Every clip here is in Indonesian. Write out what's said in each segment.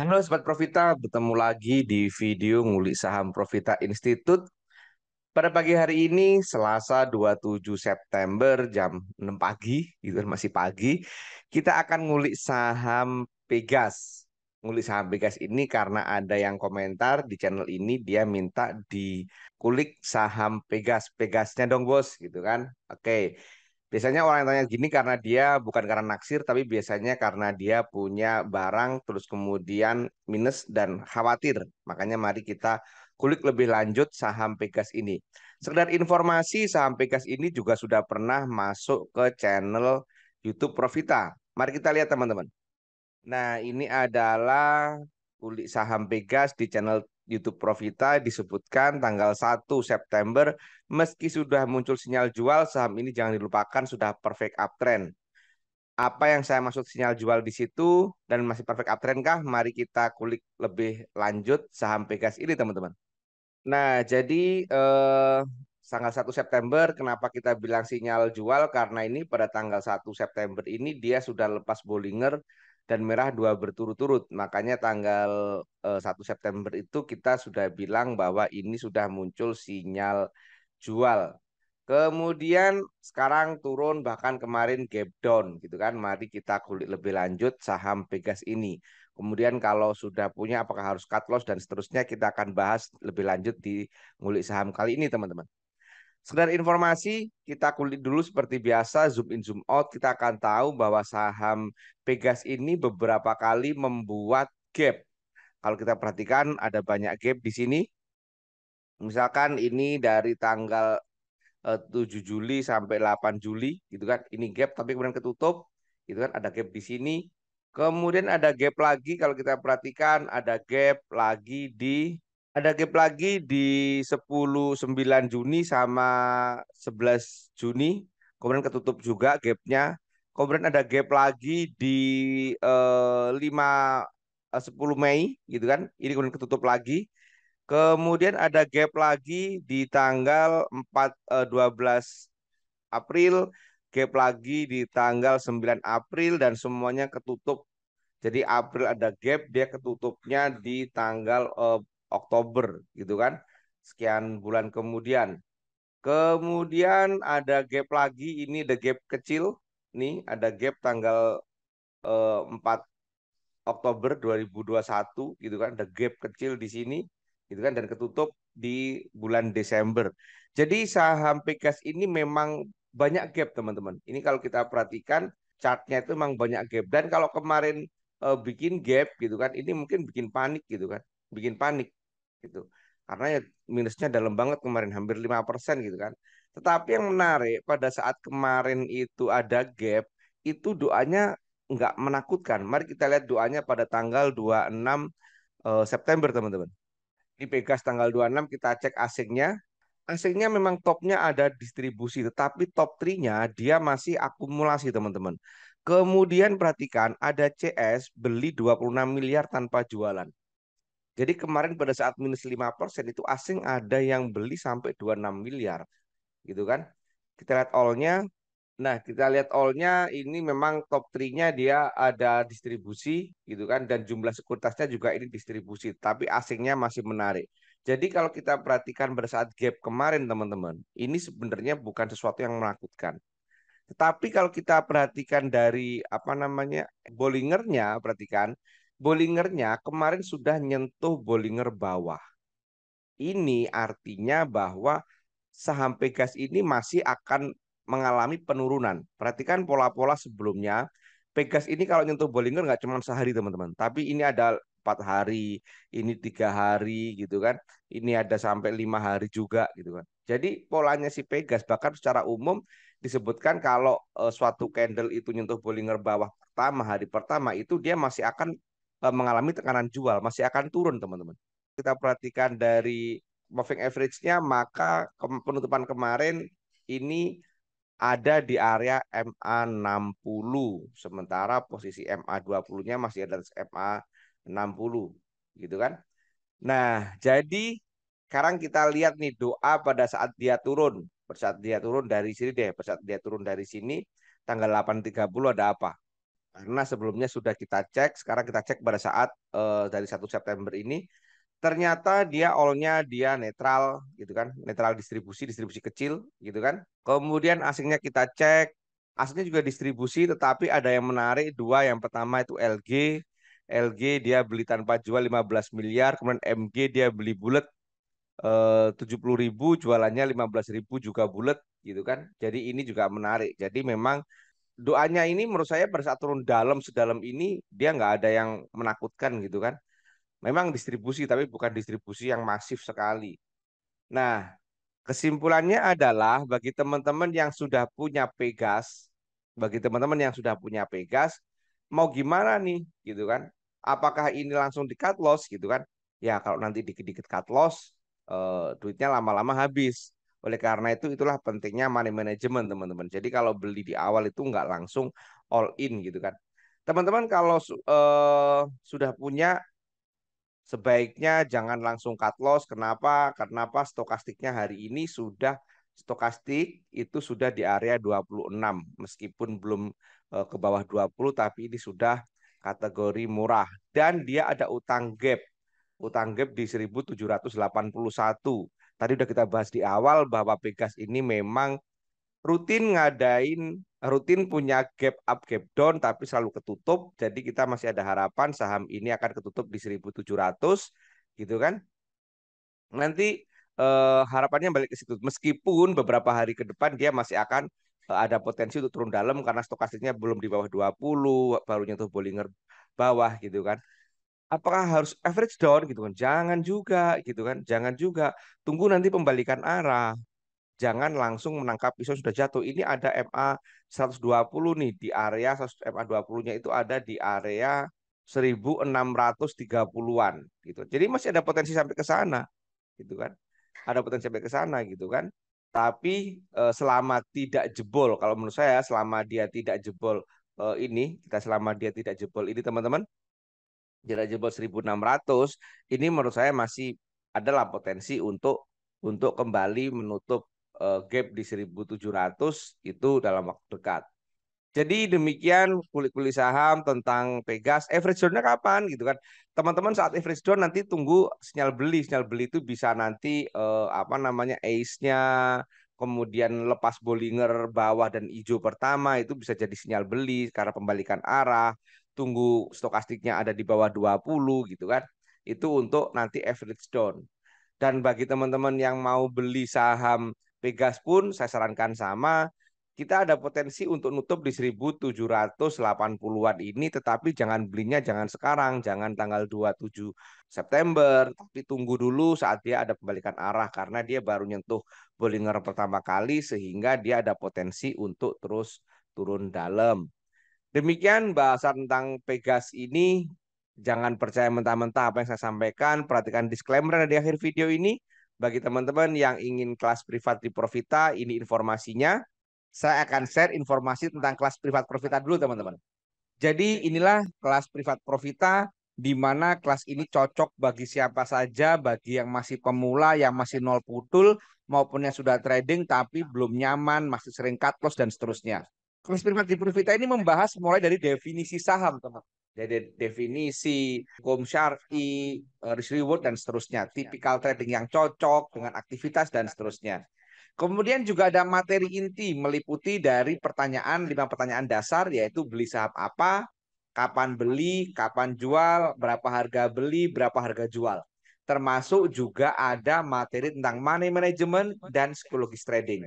Halo Sobat Profita, bertemu lagi di video Ngulik Saham Profita Institute. Pada pagi hari ini, Selasa 27 September jam 6 pagi, itu masih pagi, kita akan ngulik saham Pegas. Ngulik saham Pegas ini karena ada yang komentar di channel ini, dia minta di kulik saham Pegas. Pegasnya dong bos, gitu kan. Oke, biasanya orang yang tanya gini karena dia bukan karena naksir tapi biasanya karena dia punya barang terus kemudian minus dan khawatir. Makanya mari kita kulik lebih lanjut saham Pegas ini. Sekedar informasi saham Pegas ini juga sudah pernah masuk ke channel YouTube Profita. Mari kita lihat teman-teman. Nah, ini adalah Uli Saham Pegas di channel YouTube Profita disebutkan tanggal 1 September meski sudah muncul sinyal jual saham ini jangan dilupakan sudah perfect uptrend. Apa yang saya maksud sinyal jual di situ dan masih perfect uptrend kah? Mari kita kulik lebih lanjut saham Pegas ini teman-teman. Nah, jadi eh, tanggal 1 September kenapa kita bilang sinyal jual karena ini pada tanggal 1 September ini dia sudah lepas Bollinger dan merah dua berturut-turut. Makanya tanggal eh, satu 1 September itu kita sudah bilang bahwa ini sudah muncul sinyal jual. Kemudian sekarang turun bahkan kemarin gap down gitu kan. Mari kita kulik lebih lanjut saham Pegas ini. Kemudian kalau sudah punya apakah harus cut loss dan seterusnya kita akan bahas lebih lanjut di mulik saham kali ini teman-teman. Sekedar informasi, kita kulit dulu seperti biasa, zoom in, zoom out. Kita akan tahu bahwa saham Pegas ini beberapa kali membuat gap. Kalau kita perhatikan ada banyak gap di sini. Misalkan ini dari tanggal 7 eh, Juli sampai 8 Juli, gitu kan. Ini gap tapi kemudian ketutup, gitu kan. Ada gap di sini. Kemudian ada gap lagi kalau kita perhatikan ada gap lagi di ada gap lagi di 10 9 Juni sama 11 Juni. Kemudian ketutup juga gapnya. Kemudian ada gap lagi di eh, eh sepuluh 10 Mei gitu kan. Ini kemudian ketutup lagi. Kemudian ada gap lagi di tanggal empat eh, dua belas April, gap lagi di tanggal sembilan April dan semuanya ketutup. Jadi April ada gap, dia ketutupnya di tanggal eh, Oktober gitu kan. Sekian bulan kemudian. Kemudian ada gap lagi ini the gap kecil nih ada gap tanggal eh, 4 Oktober 2021 gitu kan the gap kecil di sini gitu kan dan ketutup di bulan Desember. Jadi saham Pegas ini memang banyak gap teman-teman. Ini kalau kita perhatikan chartnya itu memang banyak gap dan kalau kemarin eh, bikin gap gitu kan ini mungkin bikin panik gitu kan bikin panik gitu. Karena ya minusnya dalam banget kemarin hampir 5% gitu kan. Tetapi yang menarik pada saat kemarin itu ada gap, itu doanya nggak menakutkan. Mari kita lihat doanya pada tanggal 26 eh, September teman-teman. Di Pegas tanggal 26 kita cek asingnya. Asingnya memang topnya ada distribusi, tetapi top 3-nya dia masih akumulasi teman-teman. Kemudian perhatikan ada CS beli 26 miliar tanpa jualan. Jadi kemarin pada saat minus 5% persen itu asing ada yang beli sampai 26 miliar. Gitu kan. Kita lihat all-nya. Nah, kita lihat all-nya ini memang top 3-nya dia ada distribusi gitu kan dan jumlah sekuritasnya juga ini distribusi, tapi asingnya masih menarik. Jadi kalau kita perhatikan pada saat gap kemarin teman-teman, ini sebenarnya bukan sesuatu yang menakutkan. Tetapi kalau kita perhatikan dari apa namanya Bollingernya, perhatikan Bollingernya kemarin sudah nyentuh Bollinger bawah. Ini artinya bahwa saham Pegas ini masih akan mengalami penurunan. Perhatikan pola-pola sebelumnya. Pegas ini kalau nyentuh Bollinger nggak cuma sehari teman-teman, tapi ini ada empat hari, ini tiga hari gitu kan, ini ada sampai lima hari juga gitu kan. Jadi polanya si Pegas bahkan secara umum disebutkan kalau eh, suatu candle itu nyentuh Bollinger bawah pertama hari pertama itu dia masih akan E, mengalami tekanan jual, masih akan turun teman-teman. Kita perhatikan dari moving average-nya maka penutupan kemarin ini ada di area MA60 sementara posisi MA20-nya masih ada di MA60 gitu kan. Nah, jadi sekarang kita lihat nih doa pada saat dia turun. Pada saat dia turun dari sini deh, pada saat dia turun dari sini tanggal 8.30 ada apa? Karena sebelumnya sudah kita cek, sekarang kita cek pada saat uh, dari 1 September ini ternyata dia all-nya dia netral gitu kan, netral distribusi, distribusi kecil gitu kan. Kemudian asingnya kita cek, asingnya juga distribusi tetapi ada yang menarik dua, yang pertama itu LG, LG dia beli tanpa jual 15 miliar, kemudian MG dia beli bulat eh, tujuh puluh ribu jualannya lima belas ribu juga bulat gitu kan jadi ini juga menarik jadi memang doanya ini menurut saya pada saat turun dalam sedalam ini dia nggak ada yang menakutkan gitu kan. Memang distribusi tapi bukan distribusi yang masif sekali. Nah, kesimpulannya adalah bagi teman-teman yang sudah punya Pegas, bagi teman-teman yang sudah punya Pegas, mau gimana nih gitu kan? Apakah ini langsung di cut loss gitu kan? Ya kalau nanti dikit-dikit cut loss, uh, duitnya lama-lama habis. Oleh karena itu itulah pentingnya money management teman-teman. Jadi kalau beli di awal itu nggak langsung all in gitu kan. Teman-teman kalau uh, sudah punya sebaiknya jangan langsung cut loss. Kenapa? Kenapa stokastiknya hari ini sudah stokastik itu sudah di area 26 meskipun belum uh, ke bawah 20 tapi ini sudah kategori murah dan dia ada utang gap utang gap di 1781 tadi udah kita bahas di awal bahwa Pegas ini memang rutin ngadain rutin punya gap up gap down tapi selalu ketutup jadi kita masih ada harapan saham ini akan ketutup di 1700 gitu kan nanti eh, harapannya balik ke situ meskipun beberapa hari ke depan dia masih akan eh, ada potensi untuk turun dalam karena stokastiknya belum di bawah 20 baru nyentuh Bollinger bawah gitu kan apakah harus average down gitu kan? Jangan juga gitu kan. Jangan juga. Tunggu nanti pembalikan arah. Jangan langsung menangkap pisau sudah jatuh. Ini ada MA 120 nih di area MA 20-nya itu ada di area 1630-an gitu. Jadi masih ada potensi sampai ke sana gitu kan. Ada potensi sampai ke sana gitu kan. Tapi eh, selama tidak jebol kalau menurut saya selama dia tidak jebol eh, ini kita selama dia tidak jebol ini teman-teman jebol 1600 ini menurut saya masih adalah potensi untuk untuk kembali menutup uh, gap di 1700 itu dalam waktu dekat. Jadi demikian kulit-kulit saham tentang Pegas. Average down-nya kapan gitu kan? Teman-teman saat average down nanti tunggu sinyal beli. Sinyal beli itu bisa nanti uh, apa namanya ace-nya, kemudian lepas Bollinger bawah dan hijau pertama itu bisa jadi sinyal beli karena pembalikan arah tunggu stokastiknya ada di bawah 20 gitu kan. Itu untuk nanti average down. Dan bagi teman-teman yang mau beli saham Pegas pun saya sarankan sama, kita ada potensi untuk nutup di 1780-an ini tetapi jangan belinya jangan sekarang, jangan tanggal 27 September, tapi tunggu dulu saat dia ada pembalikan arah karena dia baru nyentuh Bollinger pertama kali sehingga dia ada potensi untuk terus turun dalam. Demikian bahasan tentang Pegas ini. Jangan percaya mentah-mentah apa yang saya sampaikan. Perhatikan disclaimer di akhir video ini. Bagi teman-teman yang ingin kelas privat di Profita, ini informasinya. Saya akan share informasi tentang kelas privat Profita dulu, teman-teman. Jadi inilah kelas privat Profita di mana kelas ini cocok bagi siapa saja, bagi yang masih pemula, yang masih nol putul, maupun yang sudah trading tapi belum nyaman, masih sering cut loss, dan seterusnya. Eksperimen di Purvita ini membahas mulai dari definisi saham, teman. Jadi definisi hukum syar'i, eh, risk reward dan seterusnya, tipikal trading yang cocok dengan aktivitas dan seterusnya. Kemudian juga ada materi inti meliputi dari pertanyaan lima pertanyaan dasar yaitu beli saham apa, kapan beli, kapan jual, berapa harga beli, berapa harga jual. Termasuk juga ada materi tentang money management dan psikologis trading.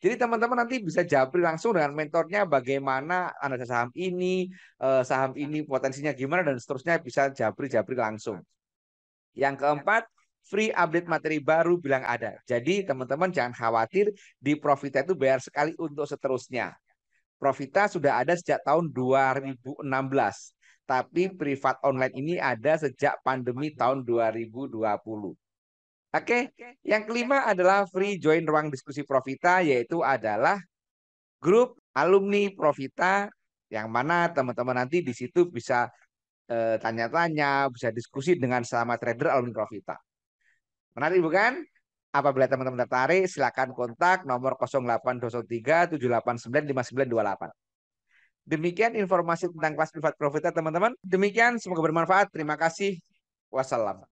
Jadi teman-teman nanti bisa jabri langsung dengan mentornya bagaimana analisa saham ini, eh, saham ini potensinya gimana dan seterusnya bisa jabri jabri langsung. Yang keempat, free update materi baru bilang ada. Jadi teman-teman jangan khawatir di Profita itu bayar sekali untuk seterusnya. Profita sudah ada sejak tahun 2016. Tapi privat online ini ada sejak pandemi tahun 2020. Oke, okay. yang kelima adalah free join ruang diskusi Profita, yaitu adalah grup alumni Profita yang mana teman-teman nanti di situ bisa eh, tanya-tanya, uh, bisa diskusi dengan sama trader alumni Profita. Menarik bukan? Apabila teman-teman tertarik, silakan kontak nomor 0823 789 5928. Demikian informasi tentang kelas privat Profita, teman-teman. Demikian, semoga bermanfaat. Terima kasih. Wassalam.